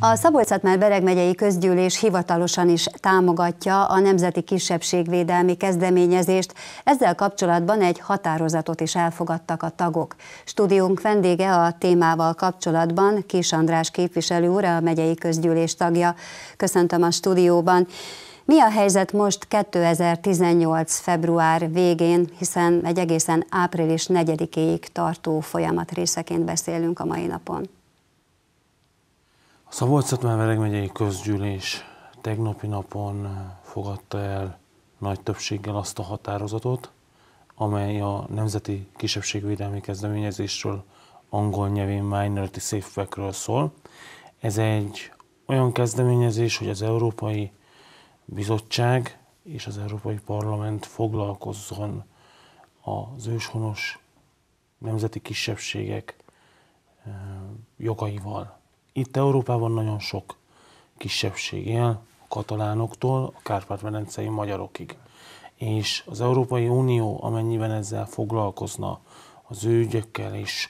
A szabolcs bereg megyei közgyűlés hivatalosan is támogatja a Nemzeti Kisebbségvédelmi Kezdeményezést, ezzel kapcsolatban egy határozatot is elfogadtak a tagok. Stúdiónk vendége a témával kapcsolatban Kis András képviselő úr, a megyei közgyűlés tagja. Köszöntöm a stúdióban. Mi a helyzet most 2018. február végén, hiszen egy egészen április 4-ig tartó folyamat részeként beszélünk a mai napon? A szabolcs szatmár megyei közgyűlés tegnapi napon eh, fogadta el nagy többséggel azt a határozatot, amely a Nemzeti Kisebbségvédelmi Kezdeményezésről, angol nyelvén Minority Safe Packről szól. Ez egy olyan kezdeményezés, hogy az Európai Bizottság és az Európai Parlament foglalkozzon az őshonos nemzeti kisebbségek eh, jogaival itt Európában nagyon sok kisebbség él, a katalánoktól a kárpát-medencei magyarokig. És az Európai Unió, amennyiben ezzel foglalkozna az ő ügyekkel, és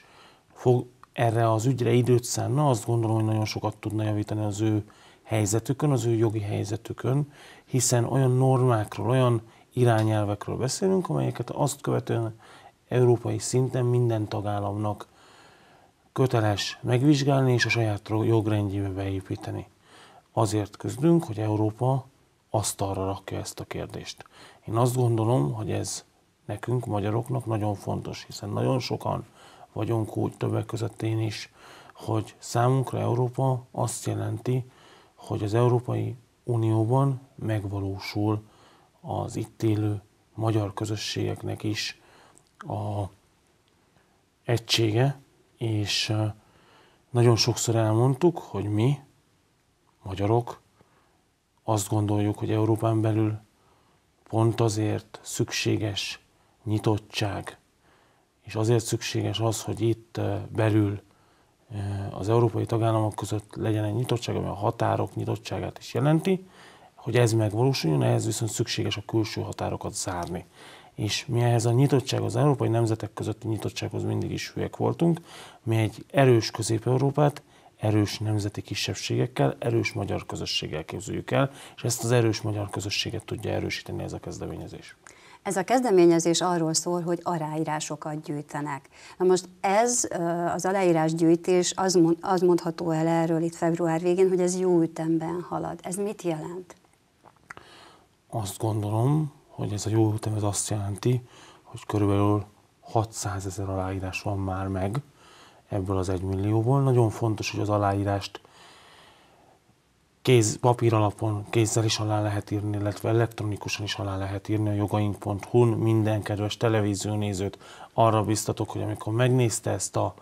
fog, erre az ügyre időt szánna, azt gondolom, hogy nagyon sokat tudna javítani az ő helyzetükön, az ő jogi helyzetükön, hiszen olyan normákról, olyan irányelvekről beszélünk, amelyeket azt követően európai szinten minden tagállamnak köteles megvizsgálni és a saját jogrendjébe beépíteni. Azért közdünk, hogy Európa asztalra rakja ezt a kérdést. Én azt gondolom, hogy ez nekünk, magyaroknak nagyon fontos, hiszen nagyon sokan vagyunk úgy, többek között én is, hogy számunkra Európa azt jelenti, hogy az Európai Unióban megvalósul az itt élő magyar közösségeknek is a egysége, és nagyon sokszor elmondtuk, hogy mi, magyarok, azt gondoljuk, hogy Európán belül pont azért szükséges nyitottság, és azért szükséges az, hogy itt belül az európai tagállamok között legyen egy nyitottság, ami a határok nyitottságát is jelenti, hogy ez megvalósuljon, ehhez viszont szükséges a külső határokat zárni és mi ehhez a nyitottság az európai nemzetek közötti nyitottsághoz mindig is hülyek voltunk. Mi egy erős Közép-Európát, erős nemzeti kisebbségekkel, erős magyar közösséggel képzeljük el, és ezt az erős magyar közösséget tudja erősíteni ez a kezdeményezés. Ez a kezdeményezés arról szól, hogy aláírásokat gyűjtenek. Na most ez az aláírásgyűjtés, az, mond, az mondható el erről itt február végén, hogy ez jó ütemben halad. Ez mit jelent? Azt gondolom, hogy ez a jó ütem az azt jelenti, hogy körülbelül 600 ezer aláírás van már meg ebből az egymillióból. Nagyon fontos, hogy az aláírást kéz, papír alapon kézzel is alá lehet írni, illetve elektronikusan is alá lehet írni a jogaink.hu-n. Minden kedves televíziónézőt arra biztatok, hogy amikor megnézte ezt a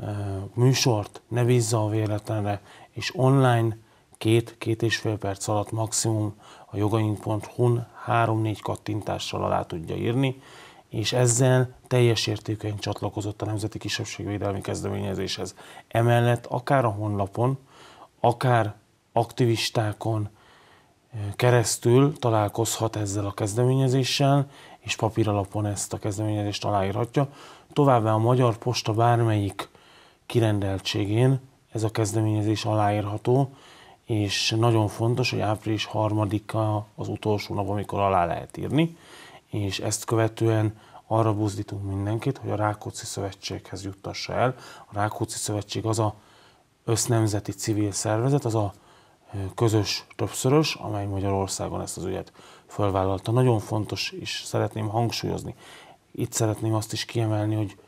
e, műsort, ne bízza a véletlenre, és online két-két és fél perc alatt maximum a jogaink.hu-n három-négy kattintással alá tudja írni, és ezzel teljes értékűen csatlakozott a Nemzeti Kisebbségvédelmi Kezdeményezéshez. Emellett akár a honlapon, akár aktivistákon eh, keresztül találkozhat ezzel a kezdeményezéssel, és papíralapon ezt a kezdeményezést aláírhatja. Továbbá a Magyar Posta bármelyik kirendeltségén ez a kezdeményezés aláírható, és nagyon fontos, hogy április harmadika az utolsó nap, amikor alá lehet írni, és ezt követően arra buzdítunk mindenkit, hogy a Rákóczi Szövetséghez juttassa el. A Rákóczi Szövetség az a össznemzeti civil szervezet, az a közös többszörös, amely Magyarországon ezt az ügyet fölvállalta. Nagyon fontos, és szeretném hangsúlyozni. Itt szeretném azt is kiemelni, hogy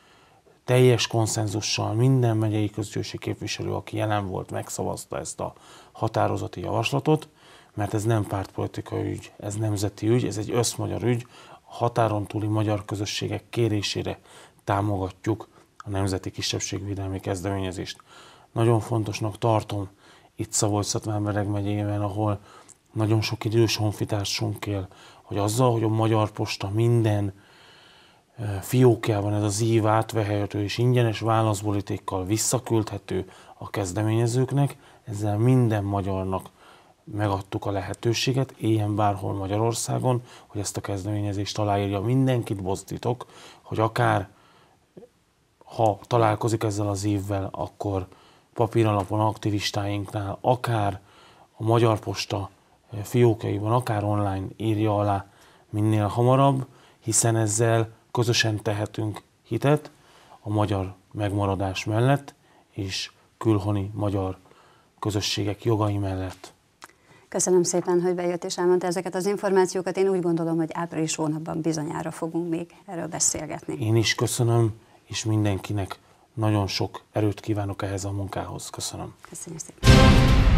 teljes konszenzussal minden megyei közgyűlési képviselő, aki jelen volt, megszavazta ezt a határozati javaslatot, mert ez nem pártpolitikai ügy, ez nemzeti ügy, ez egy összmagyar ügy, a határon túli magyar közösségek kérésére támogatjuk a Nemzeti Kisebbségvédelmi Kezdeményezést. Nagyon fontosnak tartom itt Szabolcs-Szatmárbereg megyében, ahol nagyon sok idős honfitársunk él, hogy azzal, hogy a Magyar Posta minden fiókjában ez az ív átvehető és ingyenes válaszbolitékkal visszaküldhető a kezdeményezőknek, ezzel minden magyarnak megadtuk a lehetőséget, éljen bárhol Magyarországon, hogy ezt a kezdeményezést aláírja. Mindenkit bozdítok, hogy akár ha találkozik ezzel az évvel, akkor papíralapon aktivistáinknál, akár a Magyar Posta fiókjaiban, akár online írja alá minél hamarabb, hiszen ezzel közösen tehetünk hitet a magyar megmaradás mellett és külhoni magyar közösségek jogai mellett. Köszönöm szépen, hogy bejött és elmondta ezeket az információkat. Én úgy gondolom, hogy április hónapban bizonyára fogunk még erről beszélgetni. Én is köszönöm, és mindenkinek nagyon sok erőt kívánok ehhez a munkához. Köszönöm. Köszönöm szépen.